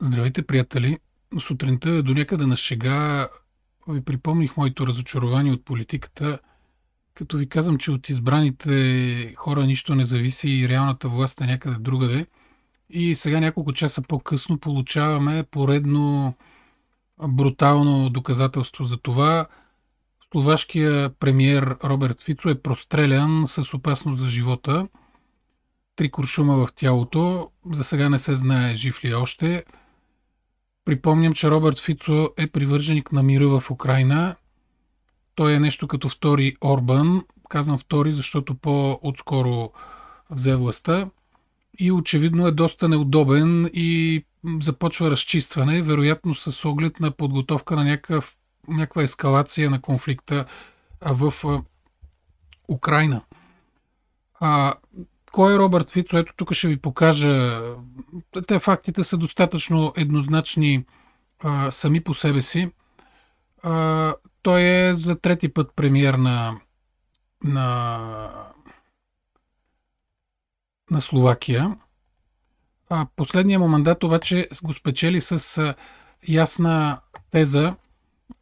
Здравейте, приятели! Сутринта до някъде на шега ви припомних моето разочарование от политиката, като ви казвам, че от избраните хора нищо не зависи и реалната власт е някъде другаде. И сега няколко часа по-късно получаваме поредно брутално доказателство за това. Словашкия премьер Роберт Фицо е прострелян с опасност за живота. Три куршума в тялото. За сега не се знае жив ли е още. Припомням, че Робърт Фицо е привърженик на мира в Украина. Той е нещо като втори Орбан. Казвам втори, защото по-отскоро взе властта. И очевидно е доста неудобен и започва разчистване, вероятно с оглед на подготовка на някакъв, някаква ескалация на конфликта в Украина. А, кой е Робърт Фицо? Ето тук ще ви покажа. Те фактите са достатъчно еднозначни а, сами по себе си. А, той е за трети път премиер на, на, на Словакия. А последния му мандат обаче го спечели с ясна теза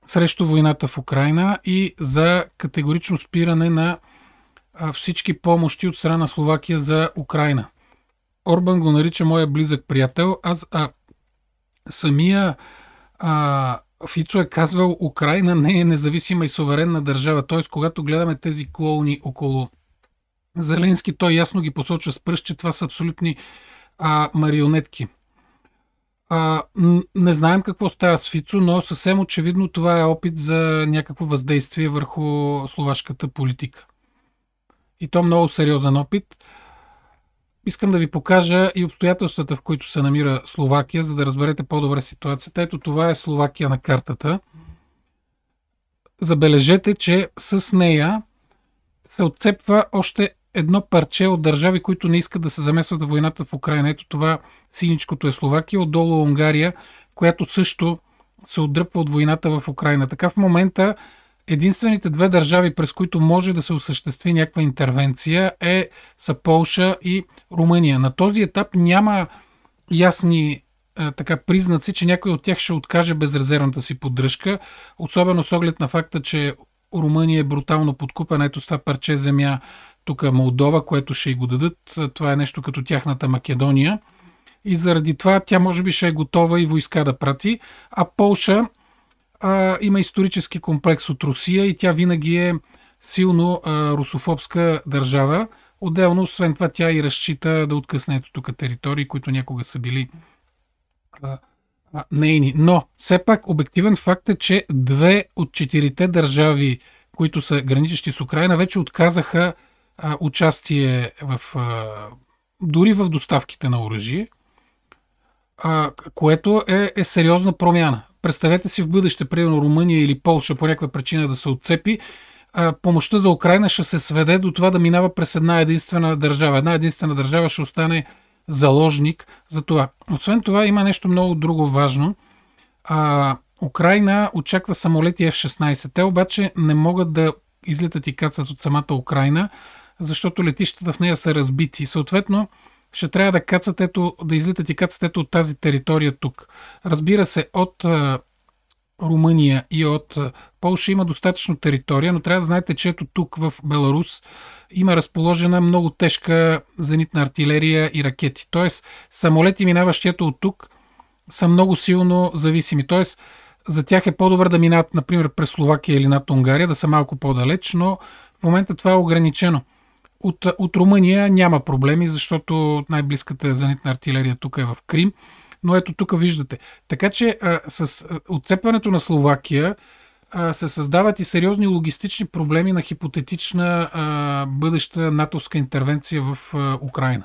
срещу войната в Украина и за категорично спиране на всички помощи от страна Словакия за Украина. Орбан го нарича моя близък приятел. Аз а, самия а, Фицо е казвал, Украина не е независима и суверенна държава. Т.е. когато гледаме тези клоуни около Зеленски, той ясно ги посочва с пръст, че това са абсолютни а, марионетки. А, не знаем какво става с Фицо, но съвсем очевидно това е опит за някакво въздействие върху словашката политика и то много сериозен опит. Искам да ви покажа и обстоятелствата, в които се намира Словакия, за да разберете по-добре ситуацията. Ето това е Словакия на картата. Забележете, че с нея се отцепва още едно парче от държави, които не искат да се замесват в войната в Украина. Ето това синичкото е Словакия, отдолу Унгария, която също се отдръпва от войната в Украина. Така в момента единствените две държави, през които може да се осъществи някаква интервенция е са Полша и Румъния. На този етап няма ясни е, така признаци, че някой от тях ще откаже безрезервната си поддръжка, особено с оглед на факта, че Румъния е брутално подкупена. Ето с това парче земя тук е Молдова, което ще й го дадат. Това е нещо като тяхната Македония. И заради това тя може би ще е готова и войска да прати. А Полша а, има исторически комплекс от Русия и тя винаги е силно а, русофобска държава. Отделно, освен това, тя и разчита да откъсне ето тук територии, които някога са били а, а, нейни. Но, все пак, обективен факт е, че две от четирите държави, които са граничещи с Украина, вече отказаха а, участие в, а, дори в доставките на оръжие, а, което е, е сериозна промяна. Представете си в бъдеще, примерно Румъния или Полша по някаква причина да се отцепи, помощта за Украина ще се сведе до това да минава през една единствена държава. Една единствена държава ще остане заложник за това. Освен това има нещо много друго важно. А, Украина очаква самолети F-16. Те обаче не могат да излетат и кацат от самата Украина, защото летищата в нея са разбити. Съответно, ще трябва да кацат ето, да излитат и кацат ето от тази територия тук. Разбира се, от Румъния и от Полша има достатъчно територия, но трябва да знаете, че ето тук в Беларус има разположена много тежка зенитна артилерия и ракети. Тоест, самолети минаващи ето от тук са много силно зависими. Тоест, за тях е по-добре да минат, например, през Словакия или над Унгария, да са малко по-далеч, но в момента това е ограничено. От, от Румъния няма проблеми, защото най-близката зенитна артилерия тук е в Крим. Но ето тук виждате. Така че а, с отцепването на Словакия а, се създават и сериозни логистични проблеми на хипотетична а, бъдеща натовска интервенция в а, Украина.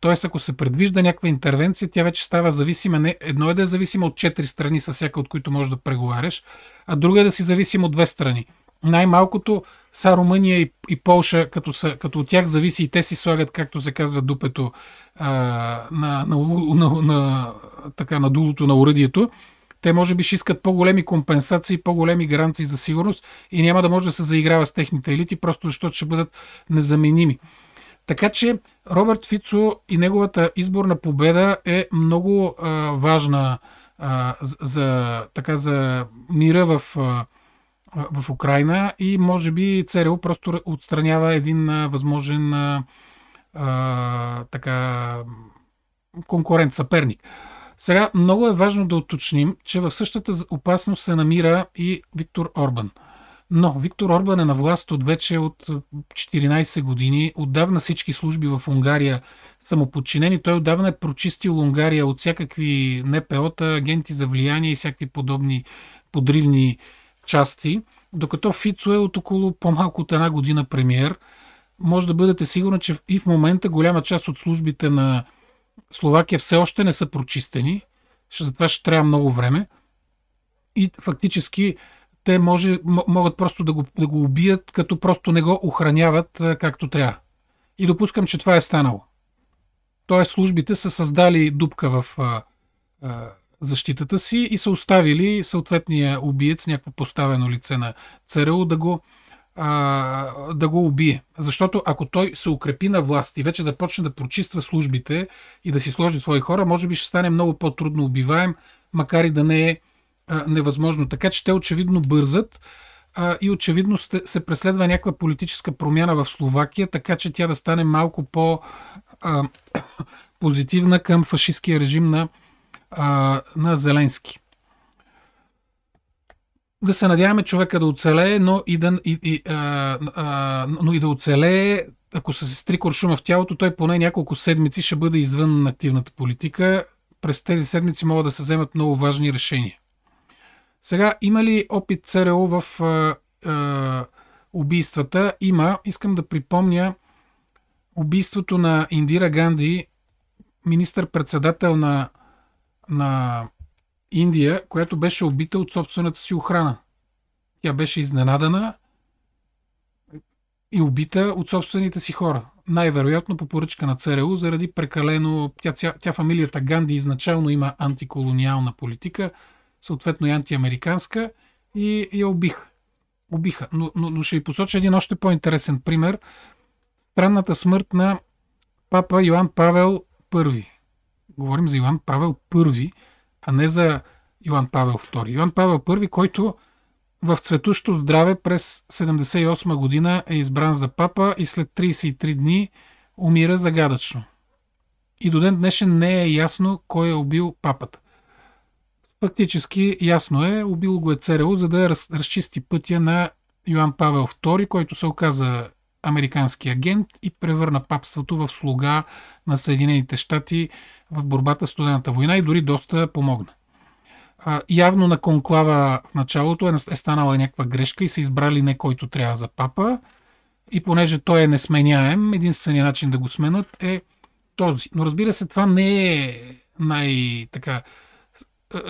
Тоест, ако се предвижда някаква интервенция, тя вече става зависима. Не, едно е да е зависима от четири страни, с всяка от които можеш да преговаряш, а друго е да си зависим от две страни най-малкото са Румъния и, и Полша, като, са, като от тях зависи и те си слагат, както се казва, дупето а, на, на, на, на, така, на дулото на уръдието, те може би ще искат по-големи компенсации, по-големи гаранции за сигурност и няма да може да се заиграва с техните елити, просто защото ще бъдат незаменими. Така че Робърт Фицо и неговата изборна победа е много а, важна а, за, така, за мира в а, в Украина и може би ЦРУ просто отстранява един възможен а, така конкурент, съперник. Сега много е важно да уточним, че в същата опасност се намира и Виктор Орбан. Но Виктор Орбан е на власт от вече от 14 години. Отдавна всички служби в Унгария са му подчинени. Той отдавна е прочистил Унгария от всякакви НПО-та, агенти за влияние и всякакви подобни подривни части, докато Фицо е от около по-малко от една година премиер. Може да бъдете сигурни, че и в момента голяма част от службите на Словакия все още не са прочистени. Затова ще трябва много време. И фактически те може, могат просто да го, да го убият, като просто не го охраняват както трябва. И допускам, че това е станало. Тоест службите са създали дупка в защитата си и са оставили съответния убиец, някакво поставено лице на ЦРУ да го, а, да го убие. Защото ако той се укрепи на власт и вече започне да прочиства службите и да си сложи свои хора, може би ще стане много по-трудно убиваем, макар и да не е а, невъзможно. Така че те очевидно бързат а, и очевидно се преследва някаква политическа промяна в Словакия, така че тя да стане малко по- позитивна към фашистския режим на а, на Зеленски. Да се надяваме човека да оцелее, но и да, и, и, а, а, но и да оцелее, ако са сестри куршума в тялото, той поне няколко седмици ще бъде извън активната политика. През тези седмици могат да се вземат много важни решения. Сега, има ли опит ЦРУ в а, а, убийствата? Има. Искам да припомня убийството на Индира Ганди, министър-председател на на Индия, която беше убита от собствената си охрана. Тя беше изненадана и убита от собствените си хора. Най-вероятно по поръчка на ЦРУ, заради прекалено... Тя, тя, тя фамилията Ганди изначално има антиколониална политика, съответно и антиамериканска, и я убиха. Убиха. Но, но, но ще ви посоча един още по-интересен пример. Странната смърт на папа Йоан Павел I говорим за Йоан Павел I, а не за Йоан Павел II. Йоан Павел I, който в цветущо здраве през 78 година е избран за папа и след 33 дни умира загадъчно. И до ден днешен не е ясно кой е убил папата. Фактически ясно е, убил го е ЦРУ, за да разчисти пътя на Йоан Павел II, който се оказа американски агент и превърна папството в слуга на Съединените щати в борбата с студената война и дори доста помогна. явно на конклава в началото е, е станала някаква грешка и са избрали не който трябва за папа. И понеже той е несменяем, единственият начин да го сменят е този. Но разбира се, това не е най-така е, е,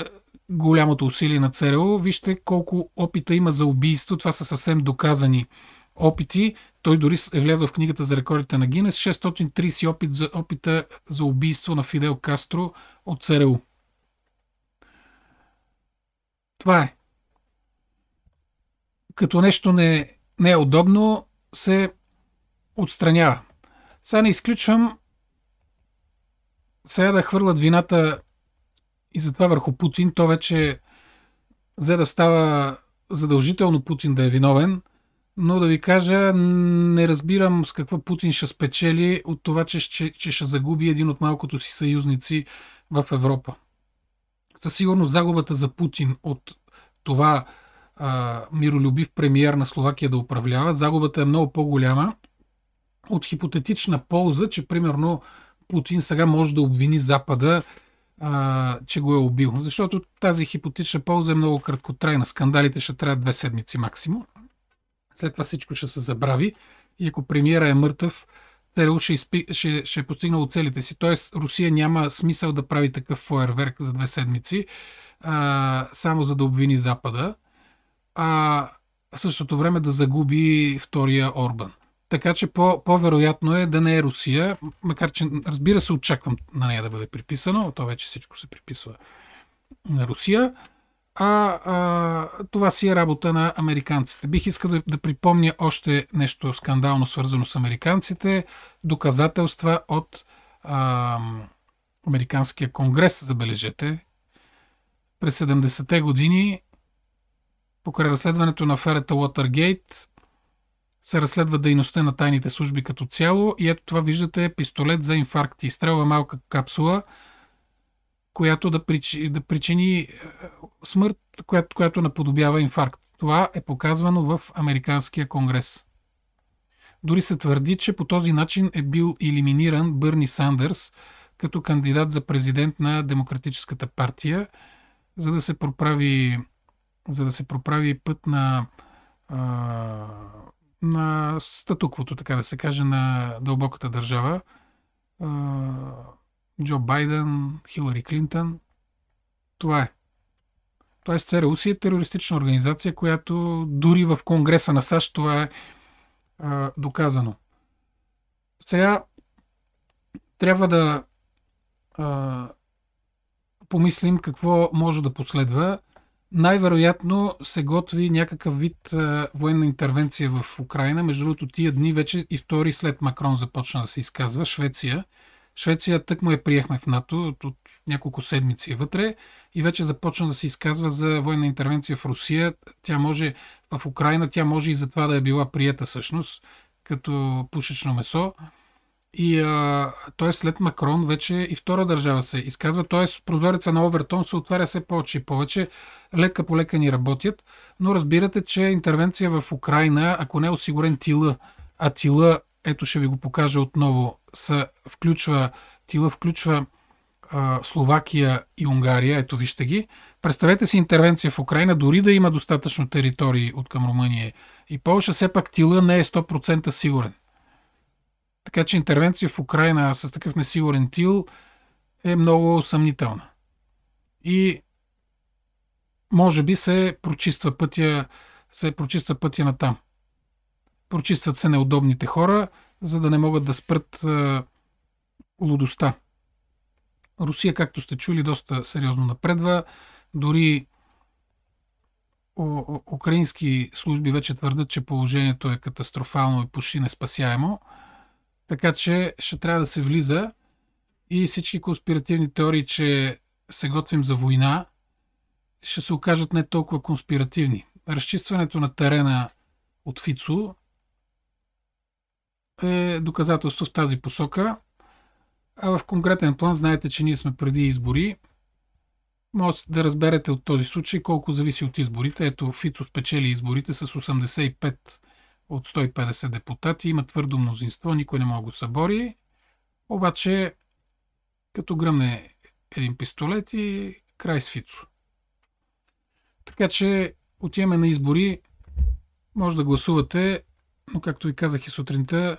голямото усилие на ЦРУ. Вижте колко опита има за убийство. Това са съвсем доказани опити. Той дори е влязъл в книгата за рекордите на Гинес. 630 опит за, опита за убийство на Фидел Кастро от ЦРУ. Това е. Като нещо не, не е удобно, се отстранява. Сега не изключвам сега да хвърлят вината и затова върху Путин, то вече за да става задължително Путин да е виновен – но да ви кажа, не разбирам с каква Путин ще спечели от това, че, че, че ще загуби един от малкото си съюзници в Европа. Със сигурност загубата за Путин от това а, миролюбив премиер на Словакия да управлява, загубата е много по-голяма от хипотетична полза, че примерно Путин сега може да обвини Запада, а, че го е убил. Защото тази хипотетична полза е много краткотрайна. Скандалите ще трябва две седмици максимум. След това всичко ще се забрави и ако премиера е мъртъв, ЦРУ ще, изпи, ще, ще е постигнало целите си. Тоест Русия няма смисъл да прави такъв фойерверк за две седмици, а, само за да обвини Запада, а в същото време да загуби втория Орбан. Така че по, по-вероятно е да не е Русия, макар че разбира се очаквам на нея да бъде приписано, то вече всичко се приписва на Русия, а, а това си е работа на американците. Бих искал да, да припомня още нещо скандално свързано с американците. Доказателства от а, Американския конгрес, забележете. През 70-те години, покрай разследването на аферата Watergate, се разследва дейността на тайните служби като цяло и ето това виждате пистолет за инфаркт. Изстрелва малка капсула – която да причини, да причини е, смърт, която, която наподобява инфаркт. Това е показвано в Американския конгрес. Дори се твърди, че по този начин е бил елиминиран Бърни Сандърс като кандидат за президент на Демократическата партия, за да се проправи, за да се проправи път на, на статуквото, така да се каже, на дълбоката държава. Джо Байден, Хилари Клинтън. Това е. Тоест ЦРУ е терористична организация, която дори в Конгреса на САЩ това е а, доказано. Сега трябва да а, помислим какво може да последва. Най-вероятно се готви някакъв вид а, военна интервенция в Украина. Между другото, тия дни вече и втори след Макрон започна да се изказва. Швеция Швеция тък му я приехме в НАТО, от, от няколко седмици е вътре и вече започна да се изказва за военна интервенция в Русия. Тя може в Украина, тя може и за това да е била приета всъщност като пушечно месо. И а, той е след Макрон вече и втора държава се изказва, т.е. прозореца на Овертон се отваря все повече и повече. Лека по лека ни работят, но разбирате, че интервенция в Украина, ако не е осигурен тила, а тила ето ще ви го покажа отново, са, включва, Тила включва а, Словакия и Унгария, ето вижте ги. Представете си интервенция в Украина, дори да има достатъчно територии от към Румъния и Польша, все пак Тила не е 100% сигурен. Така че интервенция в Украина с такъв несигурен Тил е много съмнителна. И може би се прочиства пътя, се прочиства пътя на там прочистват се неудобните хора, за да не могат да спрат лудостта. Русия, както сте чули, доста сериозно напредва. Дори украински служби вече твърдят, че положението е катастрофално и почти неспасяемо. Така че ще трябва да се влиза и всички конспиративни теории, че се готвим за война, ще се окажат не толкова конспиративни. Разчистването на терена от Фицо е доказателство в тази посока. А в конкретен план знаете, че ние сме преди избори. Може да разберете от този случай колко зависи от изборите. Ето Фицо спечели изборите с 85 от 150 депутати. Има твърдо мнозинство, никой не може да го събори. Обаче, като гръмне един пистолет и край с Фицо. Така че отиваме на избори. Може да гласувате, но както ви казах и сутринта,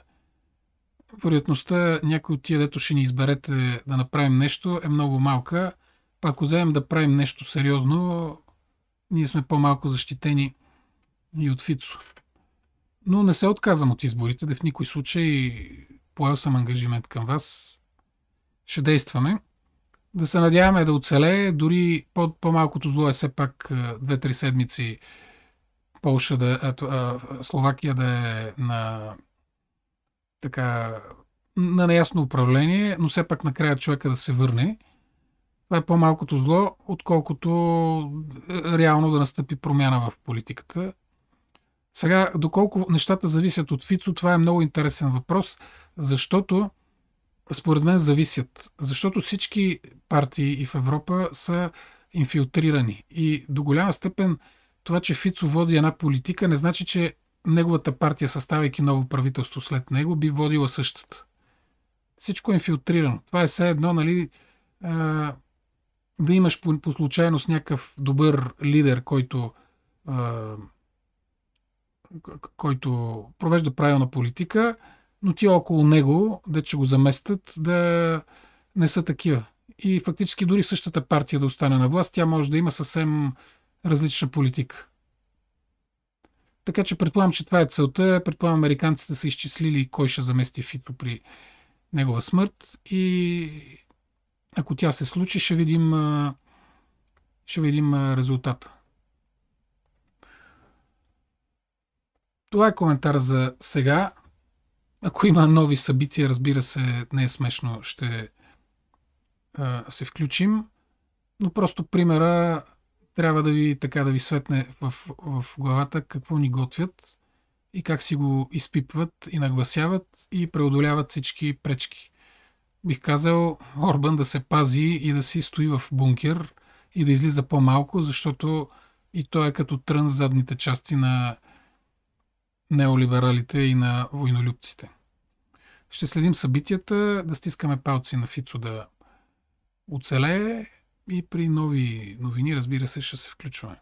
вероятността някой от тия, дето ще ни изберете да направим нещо, е много малка. Па ако вземем да правим нещо сериозно, ние сме по-малко защитени и от Фицо. Но не се отказвам от изборите, да в никой случай поел съм ангажимент към вас. Ще действаме. Да се надяваме да оцелее, дори под по-малкото зло е все пак 2-3 е, седмици Полша да, е, а, а, Словакия да е на така на неясно управление, но все пак накрая човека да се върне. Това е по-малкото зло, отколкото е, реално да настъпи промяна в политиката. Сега, доколко нещата зависят от Фицо, това е много интересен въпрос, защото според мен зависят. Защото всички партии и в Европа са инфилтрирани. И до голяма степен това, че Фицо води една политика, не значи, че неговата партия, съставяйки ново правителство след него, би водила същата. Всичко е инфилтрирано. Това е все едно, нали, а, да имаш по, по случайност някакъв добър лидер, който, а, който провежда правилна политика, но ти около него, да че го заместят, да не са такива. И фактически дори същата партия да остане на власт, тя може да има съвсем различна политика. Така че предполагам, че това е целта. Предполагам, американците са изчислили кой ще замести Фито при негова смърт и ако тя се случи, ще видим, ще видим резултата. Това е коментар за сега. Ако има нови събития, разбира се, не е смешно, ще а, се включим. Но просто примера трябва да ви, така да ви светне в, в главата какво ни готвят и как си го изпипват и нагласяват и преодоляват всички пречки. Бих казал Орбан да се пази и да си стои в бункер и да излиза по-малко, защото и той е като трън в задните части на неолибералите и на войнолюбците. Ще следим събитията, да стискаме палци на Фицо да оцелее и при нови новини, разбира се, ще се включваме.